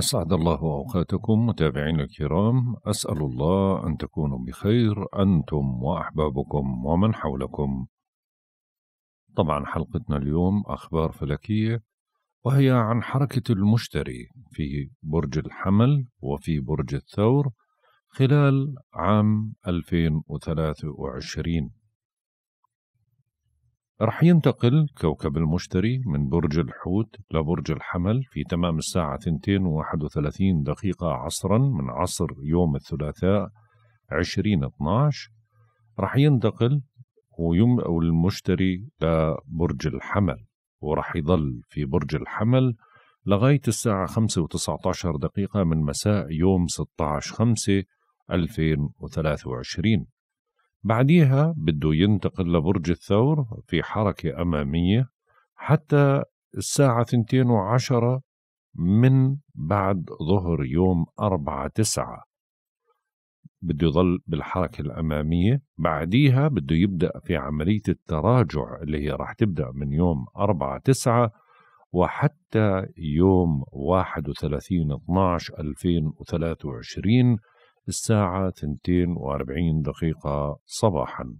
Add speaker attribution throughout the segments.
Speaker 1: أسعد الله أوقاتكم متابعين الكرام أسأل الله أن تكونوا بخير أنتم وأحبابكم ومن حولكم طبعا حلقتنا اليوم أخبار فلكية وهي عن حركة المشتري في برج الحمل وفي برج الثور خلال عام 2023 رح ينتقل كوكب المشتري من برج الحوت لبرج الحمل في تمام الساعة 2:31 دقيقة عصرا من عصر يوم الثلاثاء 20/12 رح ينتقل ويم المشتري لبرج الحمل ورح يظل في برج الحمل لغاية الساعة 5 19 دقيقة من مساء يوم 16 5 2023 بعديها بده ينتقل لبرج الثور في حركة أمامية حتى الساعة 2 وعشرة من بعد ظهر يوم 4 9 بده يضل بالحركة الأمامية بعديها بده يبدأ في عملية التراجع اللي هي راح تبدأ من يوم 4 9 وحتى يوم 31 12 2023 الساعة 42 دقيقة صباحا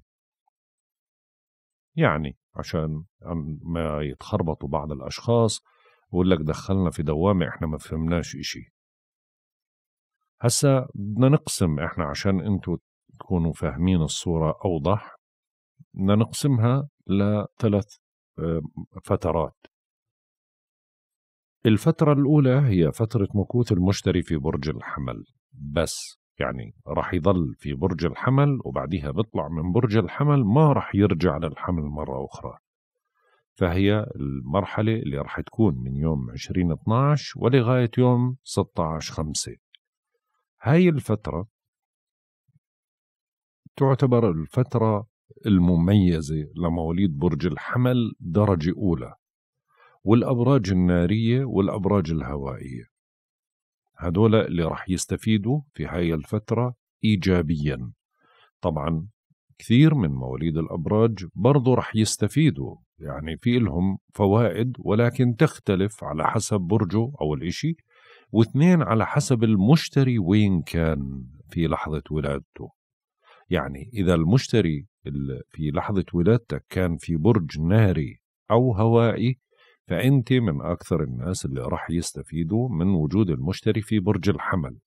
Speaker 1: يعني عشان ما يتخربطوا بعض الأشخاص بقول لك دخلنا في دوامة إحنا ما فهمناش إشي هسا بدنا نقسم إحنا عشان أنتوا
Speaker 2: تكونوا فاهمين الصورة أوضح بدنا نقسمها لثلاث آه، فترات الفترة الأولى
Speaker 1: هي فترة مكوث المشتري في برج الحمل بس يعني راح يضل في برج الحمل وبعديها بيطلع من برج الحمل ما راح يرجع للحمل مرة أخرى فهي المرحلة اللي راح تكون من يوم 20 12 ولغاية يوم 16 5 هاي الفترة تعتبر الفترة المميزة لمواليد برج الحمل درجة أولى والأبراج النارية والأبراج الهوائية هدول اللي رح يستفيدوا في هاي الفترة إيجابيا طبعا كثير من مواليد الأبراج برضو رح يستفيدوا يعني في لهم فوائد ولكن تختلف على حسب برجه أول إشي واثنين على حسب المشتري وين كان في لحظة ولادته يعني إذا المشتري في لحظة ولادتك كان في برج ناري أو هوائي فأنت من أكثر الناس اللي راح يستفيدوا من وجود المشتري في برج الحمل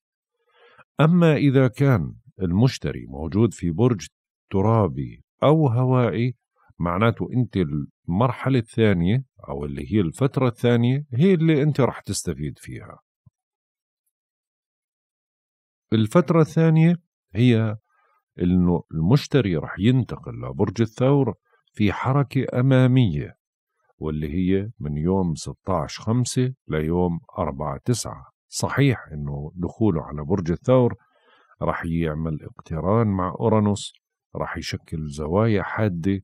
Speaker 1: أما إذا كان المشتري موجود في برج ترابي أو هوائي معناته أنت المرحلة الثانية أو اللي هي الفترة الثانية هي اللي أنت راح تستفيد فيها الفترة الثانية هي أنه المشتري راح ينتقل لبرج الثور في حركة أمامية واللي هي من يوم 16 5 ليوم 4 9 صحيح انه دخوله على برج الثور راح يعمل اقتران مع اورانوس راح يشكل زوايا حاده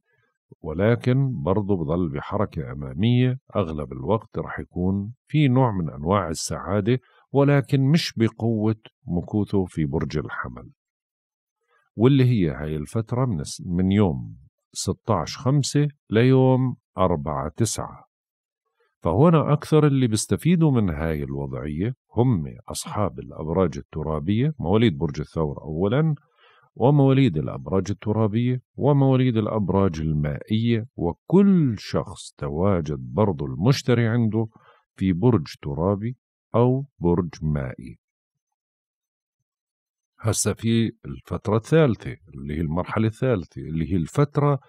Speaker 1: ولكن برضه بضل بحركة أمامية أغلب الوقت رح يكون في نوع من أنواع السعادة ولكن مش بقوة مكوثه في برج الحمل واللي هي هاي الفترة من, من يوم 16 5 ليوم أربعة تسعة فهنا أكثر اللي بيستفيدوا من هاي الوضعية هم أصحاب الأبراج الترابية مواليد برج الثور أولا ومواليد الأبراج الترابية ومواليد الأبراج المائية وكل شخص تواجد برضو المشتري عنده في برج ترابي أو برج مائي هسا في الفترة الثالثة اللي هي المرحلة الثالثة اللي هي الفترة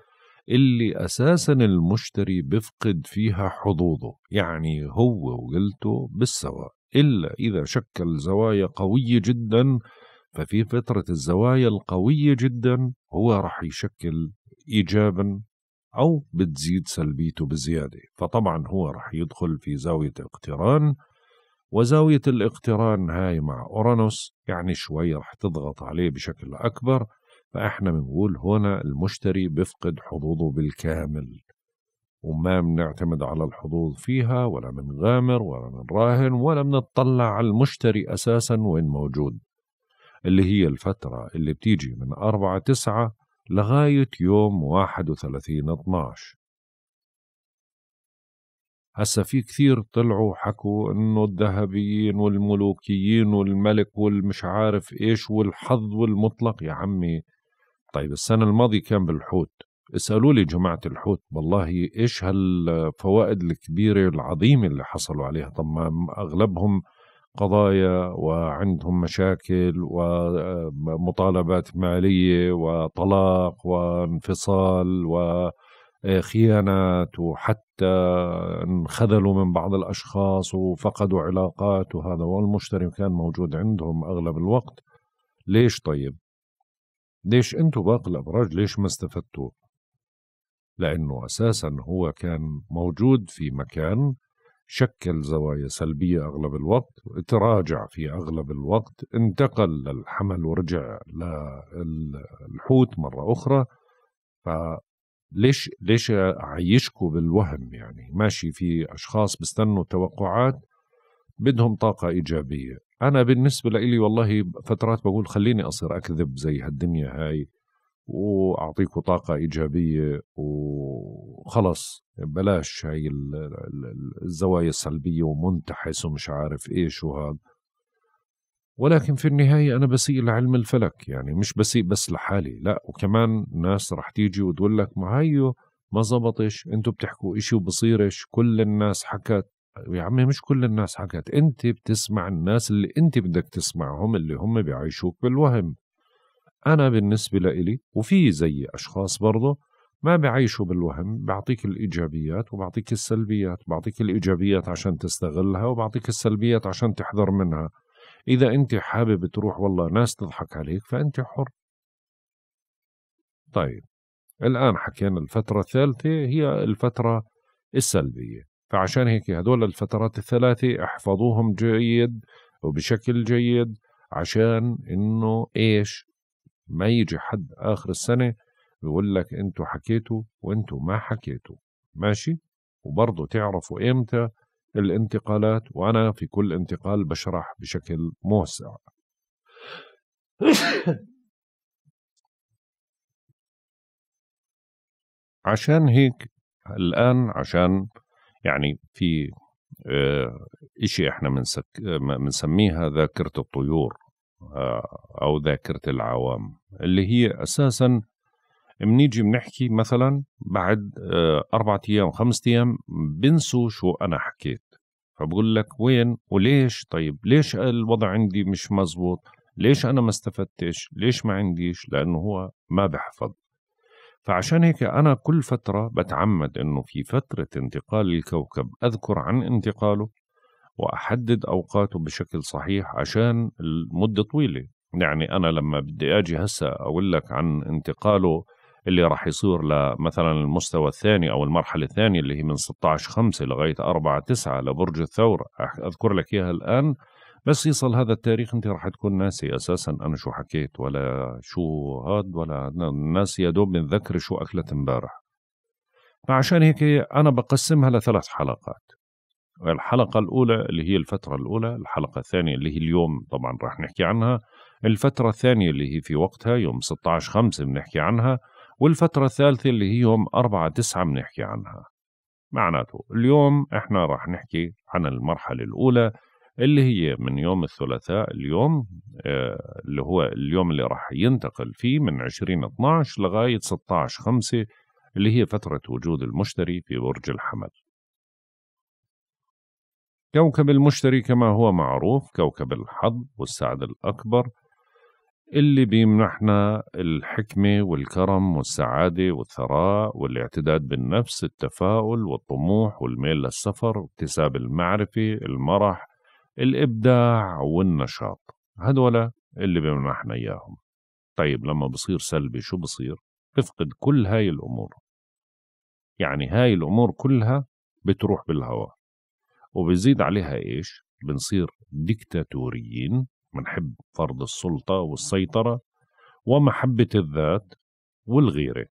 Speaker 1: اللي أساسا المشتري بفقد فيها حظوظه يعني هو وقلته بالسواء إلا إذا شكل زوايا قوية جدا ففي فترة الزوايا القوية جدا هو رح يشكل إيجابا أو بتزيد سلبيته بزيادة فطبعا هو رح يدخل في زاوية اقتران وزاوية الاقتران هاي مع أورانوس يعني شوي رح تضغط عليه بشكل أكبر فاحنا بنقول هنا المشتري بيفقد حظوظه بالكامل وما بنعتمد على الحظوظ فيها ولا بنغامر ولا بنراهن ولا بنطلع على المشتري أساسا وين موجود اللي هي الفترة اللي بتيجي من أربعة تسعة لغاية يوم واحد وثلاثين اتناش هسا في كثير طلعوا حكوا انه الذهبيين والملوكيين والملك والمش عارف ايش والحظ والمطلق يا عمي طيب السنة الماضية كان بالحوت اسألوا لي جماعة الحوت والله إيش هالفوائد الكبيرة العظيمة اللي حصلوا عليها طب ما أغلبهم قضايا وعندهم مشاكل ومطالبات آه، مالية وطلاق وانفصال وخيانات آه، وحتى انخذلوا من بعض الأشخاص وفقدوا علاقات وهذا والمشتري كان موجود عندهم أغلب الوقت ليش طيب ليش انتوا باقي الابراج ليش ما استفدتوا لانه اساسا هو كان موجود في مكان شكل زوايا سلبية أغلب الوقت تراجع في أغلب الوقت انتقل للحمل ورجع للحوت مرة أخرى فليش ليش عيشكوا بالوهم يعني ماشي في أشخاص بيستنوا توقعات بدهم طاقة إيجابية أنا بالنسبة لي والله فترات بقول خليني أصير أكذب زي هالدنيا هاي وأعطيكم طاقة إيجابية وخلص بلاش هاي الزوايا السلبية ومنتحس ومش عارف إيش وهذا ولكن في النهاية أنا بسيء لعلم الفلك يعني مش بسيء بس لحالي لا وكمان ناس رح تيجي وتقول لك ما هيو ما زبطش انتو بتحكوا اشي وبصيرش كل الناس حكت يا عمي مش كل الناس حكت انت بتسمع الناس اللي انت بدك تسمعهم اللي هم بيعيشوك بالوهم انا بالنسبه لإلي وفي زي اشخاص برضه ما بيعيشوا بالوهم بعطيك الايجابيات وبعطيك السلبيات بعطيك الايجابيات عشان تستغلها وبعطيك السلبيات عشان تحذر منها اذا انت حابب تروح والله ناس تضحك عليك فانت حر طيب الان حكينا الفتره الثالثه هي الفتره السلبيه فعشان هيك هدول الفترات الثلاثة احفظوهم جيد وبشكل جيد عشان انه ايش ما يجي حد اخر السنة بيقول لك انتوا حكيتوا وانتوا ما حكيتوا ماشي وبرضه تعرفوا امتى الانتقالات وانا في كل انتقال
Speaker 2: بشرح بشكل موسع عشان هيك الان عشان يعني في آه، إشي إحنا منسك
Speaker 1: بنسميها ذاكرة الطيور آه، أو ذاكرة العوام اللي هي أساساً بنيجي بنحكي مثلا بعد آه، أربعة أيام خمسة أيام بنسوا شو أنا حكيت فبقول لك وين وليش طيب ليش الوضع عندي مش مزبوط ليش أنا ما استفدتش ليش ما عنديش لأنه هو ما بحفظ فعشان هيك أنا كل فترة بتعمد إنه في فترة انتقال الكوكب أذكر عن انتقاله وأحدد أوقاته بشكل صحيح عشان المدة طويلة يعني أنا لما بدي أجي هسا أقول لك عن انتقاله اللي راح يصير لمثلا المستوى الثاني أو المرحلة الثانية اللي هي من 16 5 لغاية 4 9 لبرج الثور أذكر لك إياها الآن بس يصل هذا التاريخ انت راح تكون ناسي اساسا انا شو حكيت ولا شو هاد ولا الناس يا دوب بنذكر شو اكلت امبارح فعشان هيك انا بقسمها لثلاث حلقات الحلقة الأولى اللي هي الفترة الأولى الحلقة الثانية اللي هي اليوم طبعا راح نحكي عنها الفترة الثانية اللي هي في وقتها يوم 16 5 بنحكي عنها والفترة الثالثة اللي هي يوم 4 9 بنحكي عنها معناته اليوم احنا راح نحكي عن المرحلة الأولى اللي هي من يوم الثلاثاء اليوم آه، اللي هو اليوم اللي راح ينتقل فيه من 20 12 لغاية 16 5 اللي هي فترة وجود المشتري في برج الحمل كوكب المشتري كما هو معروف كوكب الحظ والسعد الأكبر اللي بيمنحنا الحكمة والكرم والسعادة والثراء والاعتداد بالنفس التفاؤل والطموح والميل للسفر اكتساب المعرفة المرح الإبداع والنشاط هدول اللي بمنحنا إياهم طيب لما بصير سلبي شو بصير؟ بفقد كل هاي الأمور يعني هاي الأمور كلها بتروح بالهواء وبزيد عليها إيش؟ بنصير ديكتاتوريين بنحب فرض السلطة والسيطرة ومحبة
Speaker 2: الذات والغيرة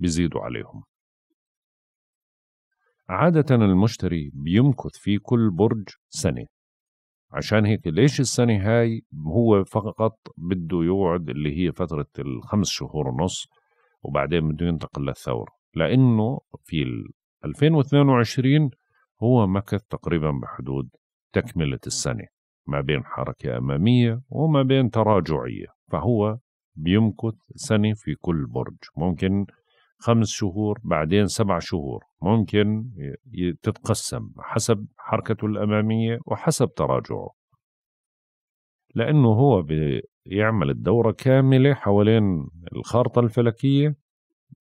Speaker 2: بزيدوا عليهم عادة المشتري بيمكث في كل برج سنة
Speaker 1: عشان هيك ليش السنة هاي هو فقط بده يقعد اللي هي فترة الخمس شهور ونص وبعدين بده ينتقل للثورة لأنه في 2022 هو مكث تقريبا بحدود تكملة السنة ما بين حركة أمامية وما بين تراجعية فهو بيمكث سنة في كل برج ممكن خمس شهور بعدين سبع شهور ممكن تتقسم حسب حركته الأمامية وحسب تراجعه لأنه هو بيعمل الدورة كاملة حوالين
Speaker 2: الخارطة الفلكية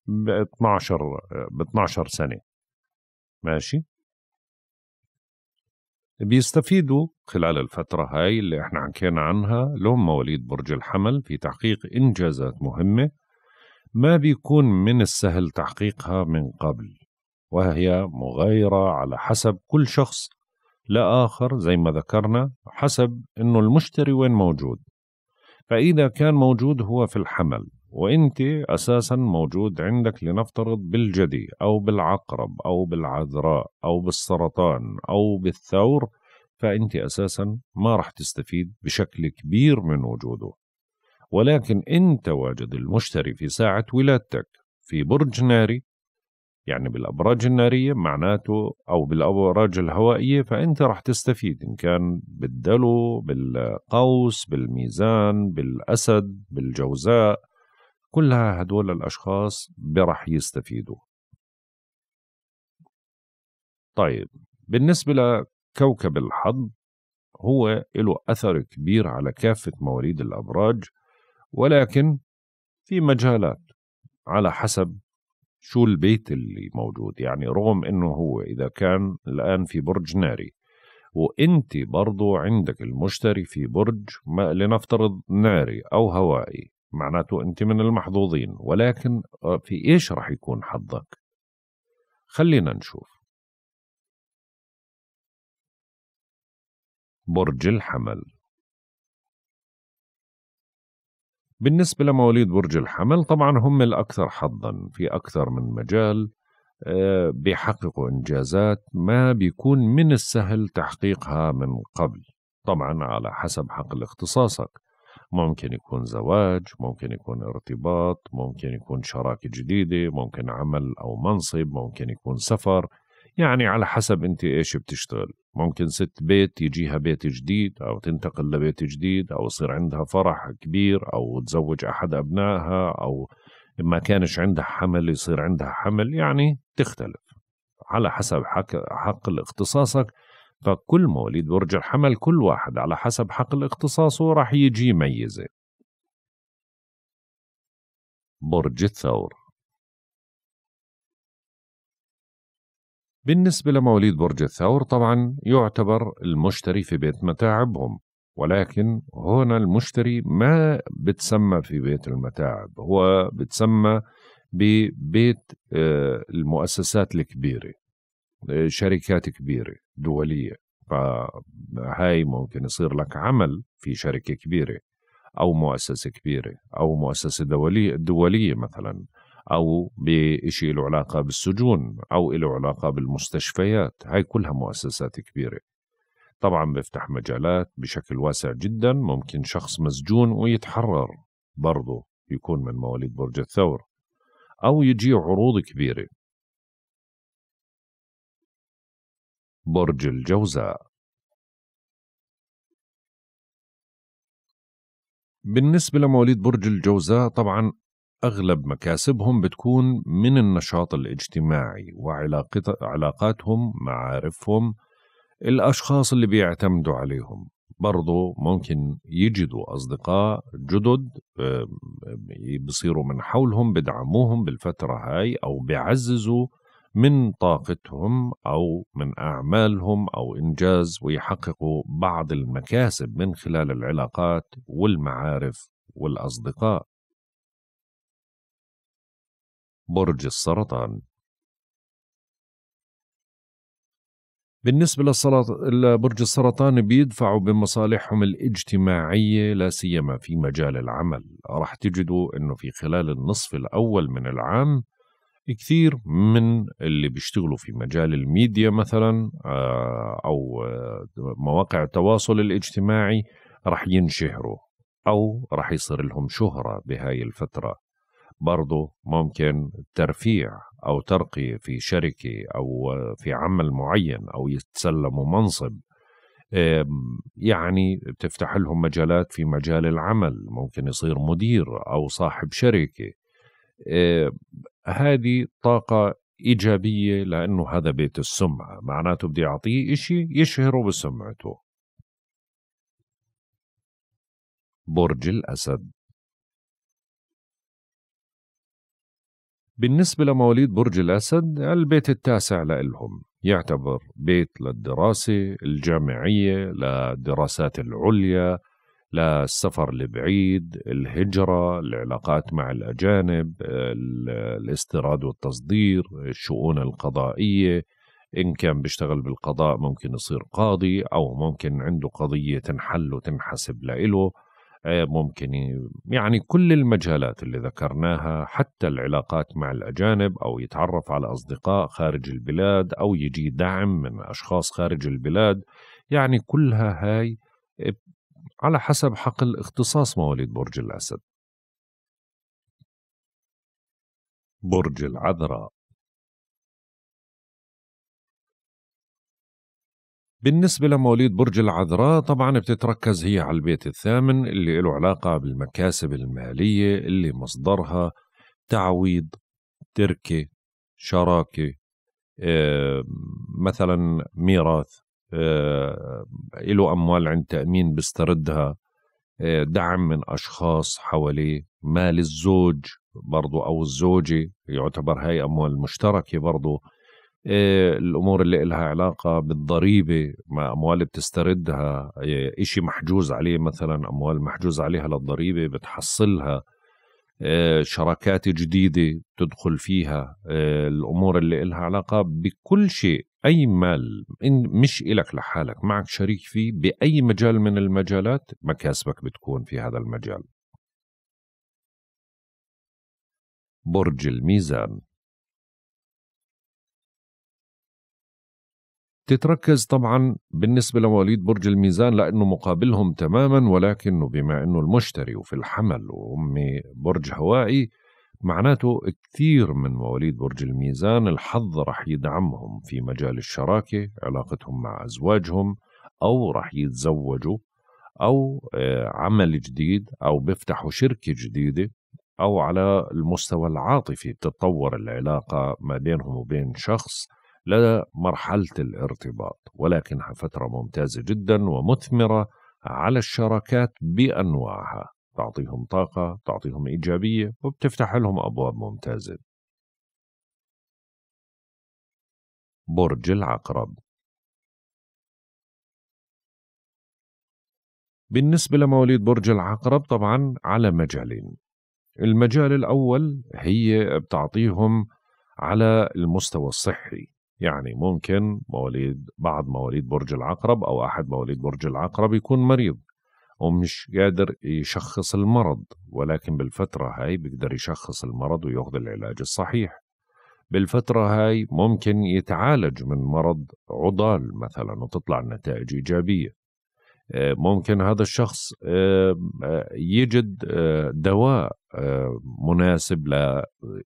Speaker 2: ب 12 ب 12 سنة ماشي بيستفيدوا خلال
Speaker 1: الفترة هاي اللي احنا حكينا عنها لهم مواليد برج الحمل في تحقيق إنجازات مهمة ما بيكون من السهل تحقيقها من قبل وهي مغايرة على حسب كل شخص لآخر زي ما ذكرنا حسب أنه المشتري وين موجود فإذا كان موجود هو في الحمل وانت اساسا موجود عندك لنفترض بالجدي او بالعقرب او بالعذراء او بالسرطان او بالثور فانت اساسا ما رح تستفيد بشكل كبير من وجوده ولكن إن تواجد المشتري في ساعة ولادتك في برج ناري يعني بالأبراج النارية معناته أو بالأبراج الهوائية فأنت راح تستفيد إن كان بالدلو بالقوس بالميزان بالأسد بالجوزاء
Speaker 2: كلها هدول الأشخاص راح يستفيدوا طيب بالنسبة لكوكب الحظ
Speaker 1: هو له أثر كبير على كافة مواليد الأبراج ولكن في مجالات على حسب شو البيت اللي موجود يعني رغم انه هو اذا كان الان في برج ناري وانت برضو عندك المشتري في برج ما لنفترض ناري او هوائي معناته انت
Speaker 2: من المحظوظين ولكن آه، في ايش رح يكون حظك خلينا نشوف برج الحمل بالنسبة لمواليد
Speaker 1: برج الحمل طبعا هم الأكثر حظا في أكثر من مجال آه، بيحققوا إنجازات ما بيكون من السهل تحقيقها من قبل طبعا على حسب حقل اختصاصك ممكن يكون زواج ممكن يكون ارتباط ممكن يكون شراكة جديدة ممكن عمل أو منصب ممكن يكون سفر يعني على حسب انت ايش بتشتغل ممكن ست بيت يجيها بيت جديد او تنتقل لبيت جديد او يصير عندها فرح كبير او تزوج احد ابنائها او ما كانش عندها حمل يصير عندها حمل يعني تختلف على حسب حق, حقل اختصاصك فكل مواليد برج الحمل كل واحد
Speaker 2: على حسب حقل اختصاصه راح يجي ميزة برج الثور بالنسبة لمواليد برج الثور طبعا يعتبر المشتري في بيت
Speaker 1: متاعبهم ولكن هنا المشتري ما بتسمى في بيت المتاعب هو بتسمى ببيت آه، المؤسسات الكبيرة آه، شركات كبيرة دولية فهاي ممكن يصير لك عمل في شركة كبيرة أو مؤسسة كبيرة أو مؤسسة دولية, دولية مثلا أو بشيء له علاقة بالسجون أو له علاقة بالمستشفيات هاي كلها مؤسسات كبيرة طبعا بيفتح مجالات بشكل واسع جدا ممكن شخص مسجون ويتحرر برضه يكون
Speaker 2: من مواليد برج الثور أو يجي عروض كبيرة برج الجوزاء بالنسبة لمواليد برج الجوزاء طبعا
Speaker 1: أغلب مكاسبهم بتكون من النشاط الاجتماعي وعلاقاتهم معارفهم الأشخاص اللي بيعتمدوا عليهم برضو ممكن يجدوا أصدقاء جدد بيصيروا من حولهم بدعموهم بالفترة هاي أو بيعززوا من طاقتهم أو من أعمالهم أو إنجاز ويحققوا بعض
Speaker 2: المكاسب من خلال العلاقات والمعارف والأصدقاء برج السرطان بالنسبة لبرج السرطان بيدفعوا
Speaker 1: بمصالحهم الاجتماعية لا سيما في مجال العمل راح تجدوا انه في خلال النصف الاول من العام كثير من اللي بيشتغلوا في مجال الميديا مثلا آه، او آه، مواقع التواصل الاجتماعي راح ينشهروا او راح يصير لهم شهرة بهاي الفترة برضو ممكن ترفيع أو ترقية في شركة أو في عمل معين أو يتسلموا منصب يعني بتفتح لهم مجالات في مجال العمل ممكن يصير مدير أو صاحب شركة هذه طاقة إيجابية لأنه
Speaker 2: هذا بيت السمعة معناته بدي أعطيه إشي يشهره بسمعته برج الأسد بالنسبة لمواليد برج الأسد البيت التاسع
Speaker 1: لإلهم يعتبر بيت للدراسة الجامعية للدراسات العليا للسفر البعيد الهجرة العلاقات مع الأجانب الاستيراد والتصدير الشؤون القضائية إن كان بيشتغل بالقضاء ممكن يصير قاضي أو ممكن عنده قضية تنحل وتنحسب لإله آه، ممكن يعني كل المجالات اللي ذكرناها حتى العلاقات مع الأجانب أو يتعرف على أصدقاء خارج البلاد أو يجي دعم من أشخاص خارج البلاد يعني كلها هاي
Speaker 2: آه، على حسب حقل اختصاص مواليد برج الأسد برج العذراء بالنسبة لمواليد برج العذراء طبعا
Speaker 1: بتتركز هي على البيت الثامن اللي له علاقة بالمكاسب المالية اللي مصدرها تعويض تركة شراكة مثلا ميراث له أموال عند تأمين بيستردها آه، دعم من أشخاص حواليه مال الزوج برضو أو الزوجة يعتبر هاي أموال مشتركة برضو إيه الامور اللي لها علاقه بالضريبه مع اموال بتستردها إيه إشي محجوز عليه مثلا اموال محجوز عليها للضريبه بتحصلها إيه شراكات جديده بتدخل فيها الامور اللي لها علاقه بكل شيء اي مال مش إلك لحالك معك شريك فيه باي مجال
Speaker 2: من المجالات مكاسبك بتكون في هذا المجال برج الميزان تتركز طبعا بالنسبة لمواليد برج الميزان لأنه
Speaker 1: مقابلهم تماما ولكن بما أنه المشتري وفي الحمل وأمي برج هوائي معناته كثير من مواليد برج الميزان الحظ رح يدعمهم في مجال الشراكة علاقتهم مع أزواجهم أو رح يتزوجوا أو آه، عمل جديد أو بيفتحوا شركة جديدة أو على المستوى العاطفي بتتطور العلاقة ما بينهم وبين شخص لمرحلة الارتباط ولكنها فترة ممتازة جدا ومثمرة
Speaker 2: على الشراكات بأنواعها تعطيهم طاقة تعطيهم إيجابية وبتفتح لهم أبواب ممتازة برج العقرب بالنسبة لمواليد برج العقرب طبعا على مجالين المجال
Speaker 1: الأول هي بتعطيهم على المستوى الصحي يعني ممكن مواليد بعض مواليد برج العقرب أو أحد مواليد برج العقرب يكون مريض ومش قادر يشخص المرض ولكن بالفترة هاي بيقدر يشخص المرض ويأخذ العلاج الصحيح بالفترة هاي ممكن يتعالج من مرض عضال مثلا وتطلع النتائج إيجابية آه، ممكن هذا الشخص آه، آه، يجد دواء مناسب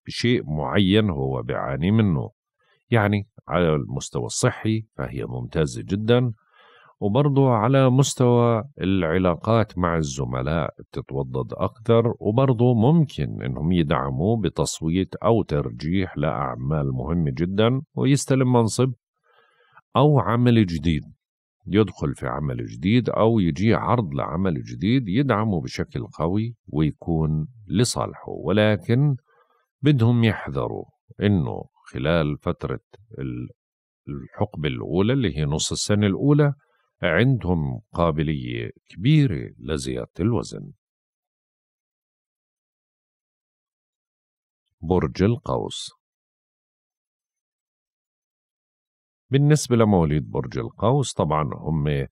Speaker 1: لشيء معين هو بيعاني منه يعني على المستوى الصحي فهي ممتازة جدا وبرضه على مستوى العلاقات مع الزملاء بتتوضد أكثر وبرضه ممكن إنهم يدعموا بتصويت أو ترجيح لأعمال مهمة جدا ويستلم منصب أو عمل جديد يدخل في عمل جديد أو يجي عرض لعمل جديد يدعمه بشكل قوي ويكون لصالحه ولكن بدهم يحذروا إنه خلال فترة
Speaker 2: الحقبة الأولى اللي هي نص السنة الأولى عندهم قابلية كبيرة لزيادة الوزن برج القوس بالنسبة لمواليد برج القوس طبعا هم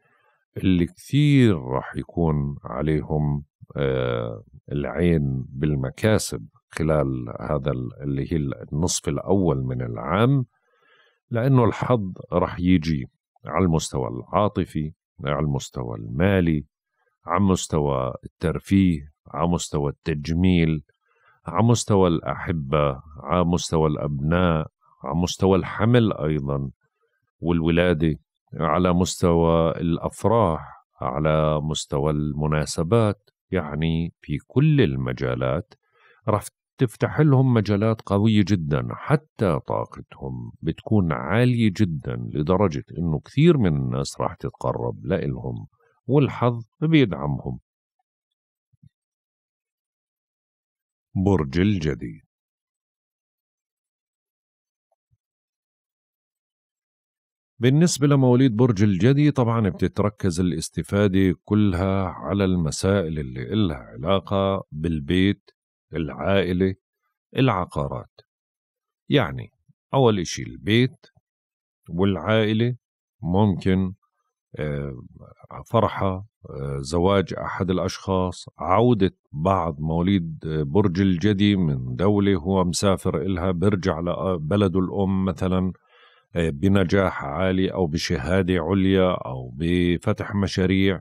Speaker 2: اللي كثير
Speaker 1: راح يكون عليهم آه، العين بالمكاسب خلال هذا اللي هي النصف الأول من العام لأنه الحظ راح يجي على المستوى العاطفي على المستوى المالي على مستوى الترفيه على مستوى التجميل على مستوى الأحبة على مستوى الأبناء على مستوى الحمل أيضا والولادة على مستوى الافراح على مستوى المناسبات يعني في كل المجالات رح تفتح لهم مجالات قوية جدا حتى طاقتهم بتكون عالية جدا لدرجة انه كثير من الناس راح تتقرب لإلهم والحظ
Speaker 2: بيدعمهم برج الجدي بالنسبة لمواليد برج الجدي طبعا بتتركز الاستفادة
Speaker 1: كلها على المسائل اللي إلها علاقة بالبيت العائلة العقارات يعني أول إشي البيت والعائلة ممكن آه، فرحة آه، زواج أحد الأشخاص عودة بعض مواليد آه، برج الجدي من دولة هو مسافر إلها برجع لبلده الأم مثلاً آه، بنجاح عالي او بشهاده عليا او بفتح مشاريع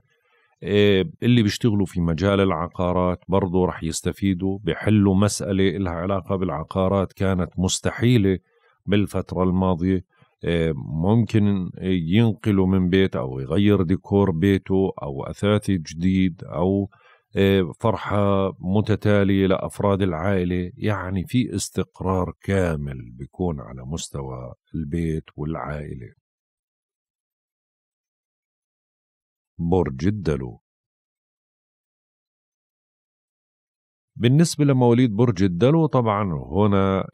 Speaker 1: آه، اللي بيشتغلوا في مجال العقارات برضه رح يستفيدوا بحلوا مسألة لها علاقة بالعقارات كانت مستحيلة بالفترة الماضية آه، ممكن ينقلوا من بيت أو يغير ديكور بيته أو اثاث جديد أو فرحة متتالية لأفراد العائلة
Speaker 2: يعني في استقرار كامل بيكون على مستوى البيت والعائلة برج الدلو بالنسبة لمواليد برج الدلو طبعا هنا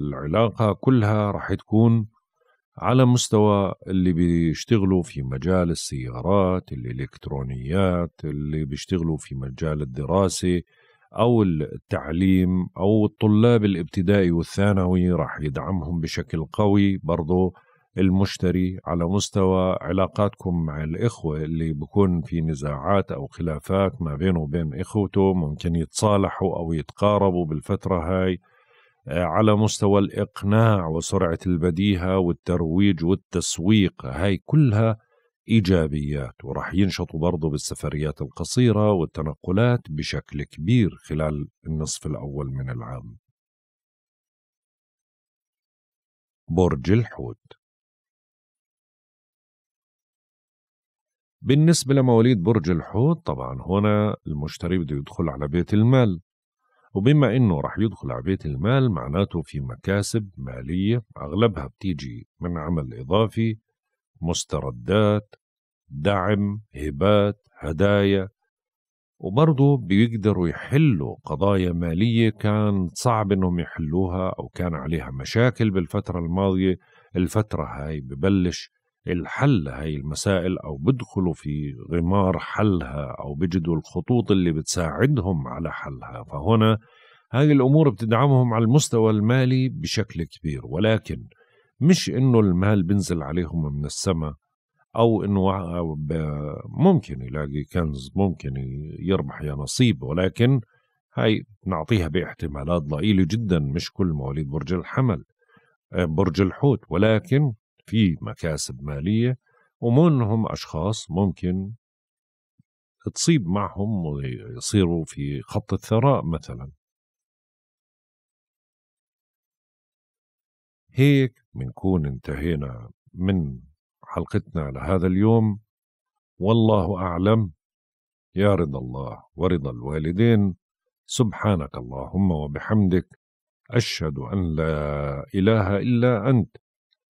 Speaker 2: العلاقة كلها رح تكون
Speaker 1: على مستوى اللي بيشتغلوا في مجال السيارات الإلكترونيات اللي بيشتغلوا في مجال الدراسة أو التعليم أو الطلاب الابتدائي والثانوي راح يدعمهم بشكل قوي برضو المشتري على مستوى علاقاتكم مع الإخوة اللي بكون في نزاعات أو خلافات ما بينه وبين إخوته ممكن يتصالحوا أو يتقاربوا بالفترة هاي على مستوى الإقناع وسرعة البديهة والترويج والتسويق هاي كلها إيجابيات ورح ينشطوا برضو بالسفريات القصيرة والتنقلات بشكل كبير خلال النصف الأول
Speaker 2: من العام برج الحوت بالنسبة لمواليد برج الحوت طبعا هنا المشتري بده يدخل على بيت المال وبما
Speaker 1: انه رح يدخل على بيت المال معناته في مكاسب ماليه اغلبها بتيجي من عمل اضافي مستردات دعم هبات هدايا وبرضه بيقدروا يحلوا قضايا مالية كان صعب انهم يحلوها او كان عليها مشاكل بالفترة الماضية الفترة هاي ببلش الحل هاي المسائل أو بدخلوا في غمار حلها أو بجدوا الخطوط اللي بتساعدهم على حلها فهنا هاي الأمور بتدعمهم على المستوى المالي بشكل كبير ولكن مش إنه المال بنزل عليهم من السماء أو إنه ممكن يلاقي كنز ممكن يربح يا نصيب ولكن هاي نعطيها باحتمالات ضئيلة جدا مش كل مواليد برج الحمل آه، برج الحوت ولكن في مكاسب مالية ومنهم أشخاص ممكن
Speaker 2: تصيب معهم ويصيروا في خط الثراء مثلا هيك منكون انتهينا من حلقتنا لهذا اليوم والله أعلم
Speaker 1: يا رضا الله ورضا الوالدين سبحانك اللهم وبحمدك أشهد أن لا إله إلا أنت